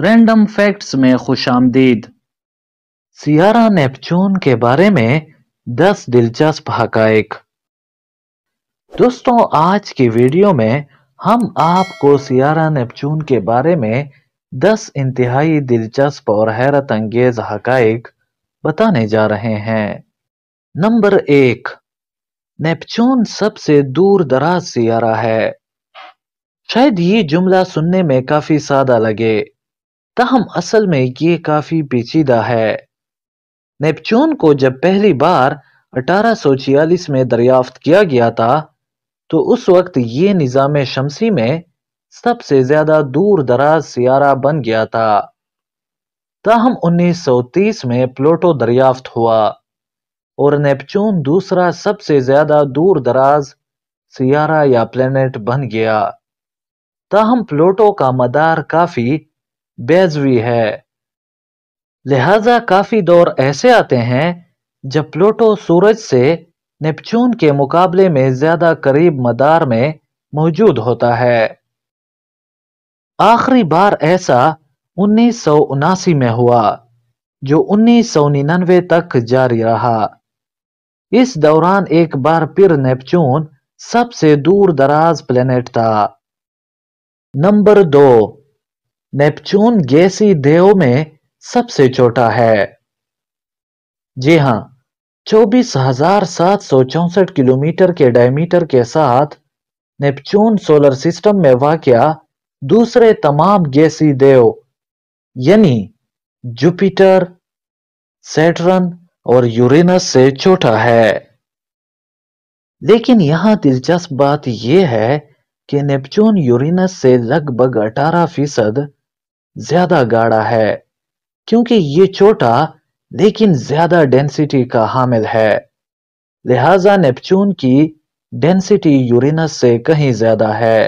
random facts में खुश आमदीद सियारा नेपचून के बारे में 10 दिलचस्प हक दोस्तों आज की वीडियो में हम आपको सियारा नेपचून के बारे में 10 इंतहाई दिलचस्प और हैरत अंगेज हकाइक बताने जा रहे हैं नंबर एक नेपचून सबसे दूर दराज सियारा है शायद ये जुमला सुनने में काफी सादा लगे ताहम असल में ये काफ़ी पेचीदा है नेपच्यून को जब पहली बार अठारह छियालीस में दरियाफ्त किया गया था तो उस वक्त ये निज़ाम शमसी में सबसे ज़्यादा दूर दराज सियारा बन गया था ताहम तीस में प्लोटो दरियाफ्त हुआ और नेपच्यून दूसरा सबसे ज़्यादा दूर दराज सियारा या प्लेनेट बन गया ताहम प्लोटो का मदार काफ़ी बेजवी है लिहाजा काफ़ी दौर ऐसे आते हैं जब प्लूटो सूरज से नेपच्यून के मुकाबले में ज़्यादा करीब मदार में मौजूद होता है आखिरी बार ऐसा उन्नीस में हुआ जो उन्नीस तक जारी रहा इस दौरान एक बार फिर नेपच्यून सबसे दूर दराज प्लेनेट था नंबर दो नेपच्यून गैसी देव में सबसे छोटा है जी हाँ चौबीस हजार सात सौ चौसठ किलोमीटर के डायमीटर के साथ नेपच्यून सोलर सिस्टम में वाकया दूसरे तमाम गैसी देव यानी जुपिटर सेटरन और यूरेनस से छोटा है लेकिन यहां दिलचस्प बात यह है कि नेपच्यून यूरेनस से लगभग 18 फीसद ज्यादा गाढ़ा है क्योंकि ये छोटा लेकिन ज्यादा डेंसिटी का हामिल है लिहाजा नेपच्यून की डेंसिटी यूरेनस से कहीं ज्यादा है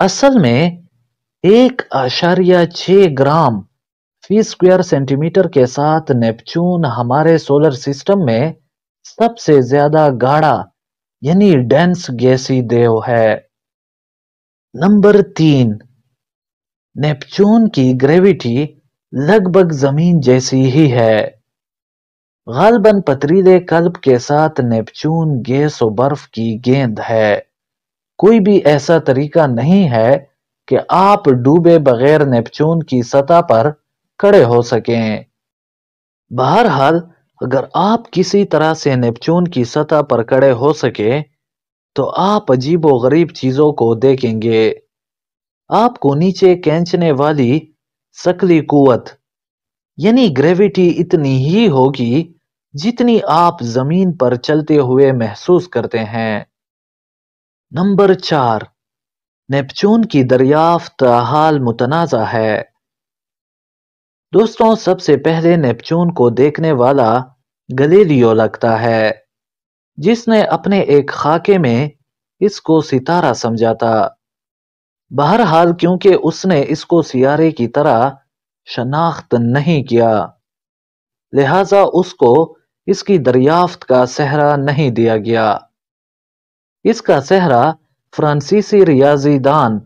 असल में एक आशारिया छ ग्राम फी स्क्वायर सेंटीमीटर के साथ नेपच्यून हमारे सोलर सिस्टम में सबसे ज्यादा गाढ़ा यानी डेंस गैसी देव है नंबर तीन नेपच्यून की ग्रेविटी लगभग जमीन जैसी ही है गालबन पथरीले कल्ब के साथ नेपच्यून गैस और बर्फ की गेंद है कोई भी ऐसा तरीका नहीं है कि आप डूबे बगैर नेपच्यून की सतह पर खड़े हो सकें बहरहाल अगर आप किसी तरह से नेपच्यून की सतह पर खड़े हो सके तो आप अजीबोगरीब गरीब चीजों को देखेंगे आपको नीचे खींचने वाली सकली कुवत यानी ग्रेविटी इतनी ही होगी जितनी आप जमीन पर चलते हुए महसूस करते हैं नंबर चार नेपचून की दरियाफ्त हाल मुतनाज़ा है दोस्तों सबसे पहले नेपचून को देखने वाला गलीलियो लगता है जिसने अपने एक खाके में इसको सितारा समझा था बहरहाल क्योंकि उसने इसको सियारे की तरह शनाख्त नहीं किया लिहाजा उसको इसकी दरियाफ्त का सहरा नहीं दिया गया इसका सहरा फ्रांसीसी रियाजीदान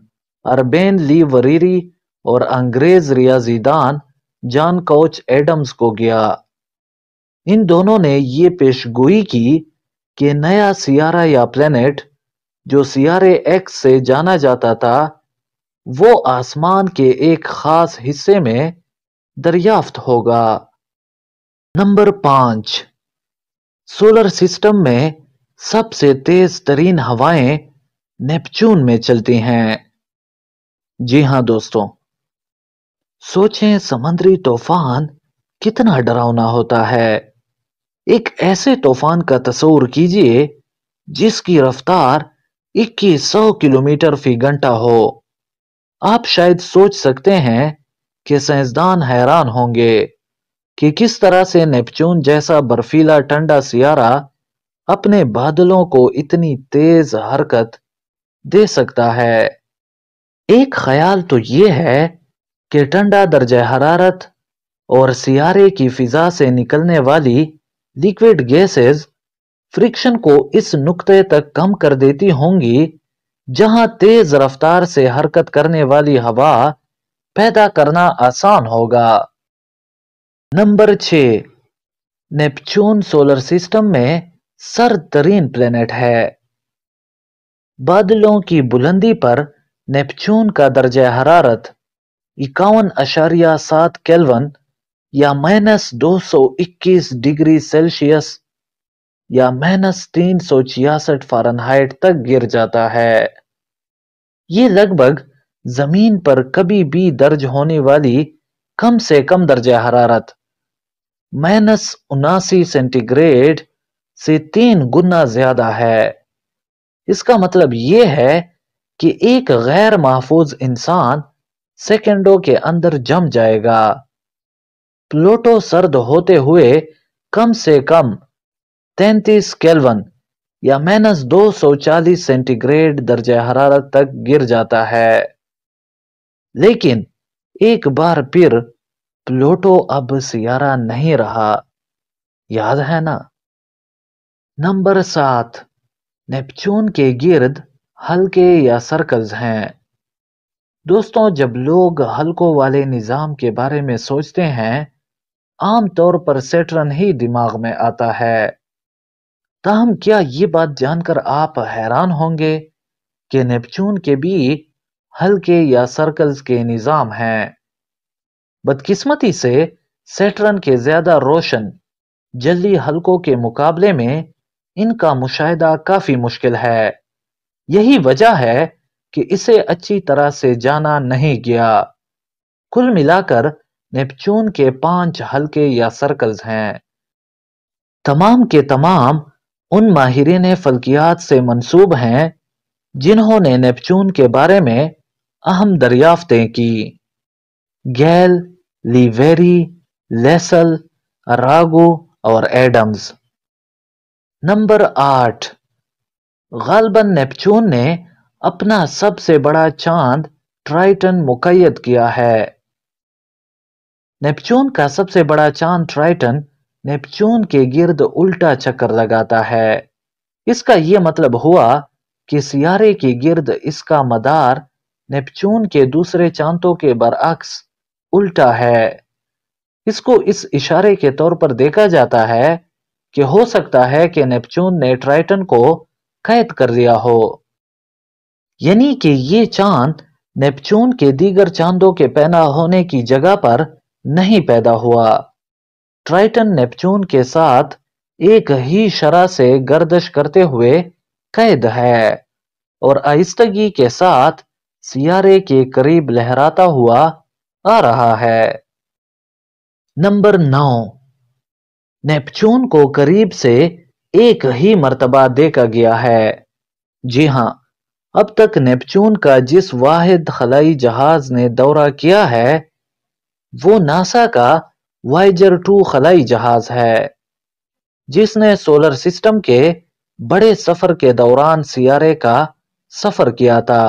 अरबेन ली वरीरी और अंग्रेज रियाजीदान जान कोच एडम्स को गया इन दोनों ने ये पेशगोई की कि नया सियारा या प्लेनेट जो सियारे एक्स से जाना जाता था वो आसमान के एक खास हिस्से में दरियाफ्त होगा नंबर पांच सोलर सिस्टम में सबसे तेज तरीन हवाएं नेपच्यून में चलती हैं जी हां दोस्तों सोचें समंदरी तूफान कितना डरावना होता है एक ऐसे तूफान का तस्वूर कीजिए जिसकी रफ्तार 2100 किलोमीटर फी घंटा हो आप शायद सोच सकते हैं कि साइंसदान हैरान होंगे कि किस तरह से नेपच्यून जैसा बर्फीला ठंडा सियारा अपने बादलों को इतनी तेज हरकत दे सकता है एक ख्याल तो ये है कि ठंडा दर्ज हरारत और सियारे की फिजा से निकलने वाली लिक्विड गैसेस फ्रिक्शन को इस नुक्ते तक कम कर देती होंगी जहां तेज रफ्तार से हरकत करने वाली हवा पैदा करना आसान होगा नंबर छ नेपच्यून सोलर सिस्टम में सर्द तरीन प्लेनेट है बादलों की बुलंदी पर नेपच्यून का दर्ज हरारत इक्यावन अशारिया सात कैलवन या माइनस दो सौ इक्कीस डिग्री सेल्सियस या माइनस तीन सौ छियासठ फारनहाइट तक गिर जाता है ये लगभग जमीन पर कभी भी दर्ज होने वाली कम से कम दर्ज हरारत माइनस उनासी सेंटीग्रेड से तीन गुना ज्यादा है इसका मतलब यह है कि एक गैर महफूज इंसान सेकेंडों के अंदर जम जाएगा प्लूटो सर्द होते हुए कम से कम तैतीस केल्वन या माइनस दो सौ चालीस सेंटीग्रेड दर्ज हरारत तक गिर जाता है लेकिन एक बार फिर प्लूटो अब सियारा नहीं रहा याद है ना नंबर सात नेपच्यून के गिर्द हल्के या सर्कल्स हैं दोस्तों जब लोग हल्कों वाले निज़ाम के बारे में सोचते हैं आमतौर पर सेटरन ही दिमाग में आता है ताहम क्या ये बात जानकर आप हैरान होंगे कि नेपच्यून के भी हल्के या सर्कल्स के निज़ाम हैं बदकिस्मती से सेटरन के ज़्यादा रोशन जल्दी हल्कों के मुकाबले में इनका मुशाहिदा काफ़ी मुश्किल है यही वजह है कि इसे अच्छी तरह से जाना नहीं गया कुल मिलाकर नेपच्यून के पांच हल्के या सर्कल्स हैं तमाम के तमाम उन माहरीन फल्कियात से मंसूब हैं जिन्होंने नेपचून के बारे में अहम दरियाफ्तें की गैल लीवेरी लेसल रागो और एडम्स नंबर आठ गालबन नेपचून ने अपना सबसे बड़ा चांद ट्राइटन मुकैद किया है नेपचून का सबसे बड़ा चांद ट्राइटन नेपच्यून के गिर्द उल्टा चक्कर लगाता है इसका यह मतलब हुआ कि सियारे के गिर्द इसका मदार नेपच्यून के दूसरे चांदों के बरअक्स उल्टा है इसको इस इशारे के तौर पर देखा जाता है कि हो सकता है कि नेपच्यून ने ट्राइटन को कैद कर दिया हो यानी कि ये चांद नेपच्यून के दीगर चांदों के पैदा होने की जगह पर नहीं पैदा हुआ ट्राइटन नेपच्यून के साथ एक ही शरा से गर्दश करते हुए कैद है और आहिस्तगी के साथ सियारे के करीब लहराता हुआ आ रहा है नंबर नौ नेपच्यून को करीब से एक ही मर्तबा देखा गया है जी हां अब तक नेपच्यून का जिस वाहिद खलाई जहाज ने दौरा किया है वो नासा का वाइजर टू खलाई जहाज है जिसने सोलर सिस्टम के बड़े सफर के दौरान सियारे का सफर किया था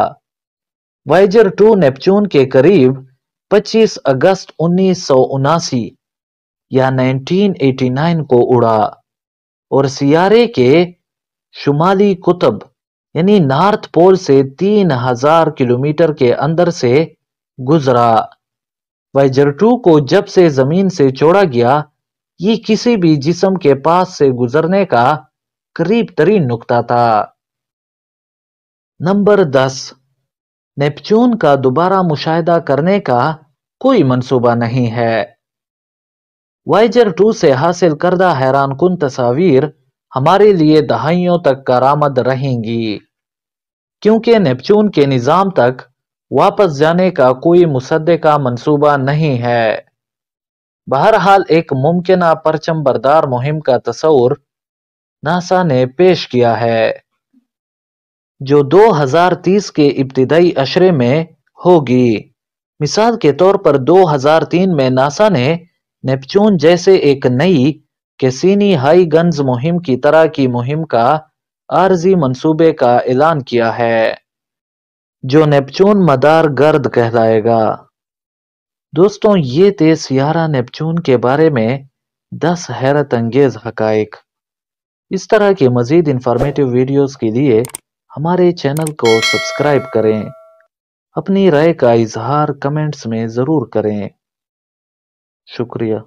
वाइजर टू नेपच्यून के करीब 25 अगस्त उन्नीस या 1989 को उड़ा और सियारे के शुमाली कुतब यानी नॉर्थ पोल से 3000 किलोमीटर के अंदर से गुजरा टू को जब से जमीन से छोड़ा गया ये किसी भी जिसम के पास से गुजरने का करीब तरीन नुकता था नंबर दस नेपच्यून का दोबारा मुशाहिदा करने का कोई मंसूबा नहीं है वाइजर टू से हासिल करदा हैरान कन तस्वीर हमारे लिए दहाइयों तक करामद रहेंगी क्योंकि नेपच्यून के निज़ाम तक वापस जाने का कोई मुसदे का मंसूबा नहीं है बहरहाल एक मुमकिन परचम बरदार मुहिम का तस्वर नासा ने पेश किया है जो 2030 के इब्तदाई अशरे में होगी मिसाल के तौर पर 2003 में नासा ने नेपचून जैसे एक नई कैसीनी हाई गन्ज मुहिम की तरह की मुहिम का आर्जी मंसूबे का ऐलान किया है जो नेपचून मदार गर्द कहलाएगा दोस्तों ये थे सियारा नेपचून के बारे में दस हैरत अंगेज हकाइक इस तरह के मज़ीद इंफॉर्मेटिव वीडियोस के लिए हमारे चैनल को सब्सक्राइब करें अपनी राय का इजहार कमेंट्स में ज़रूर करें शुक्रिया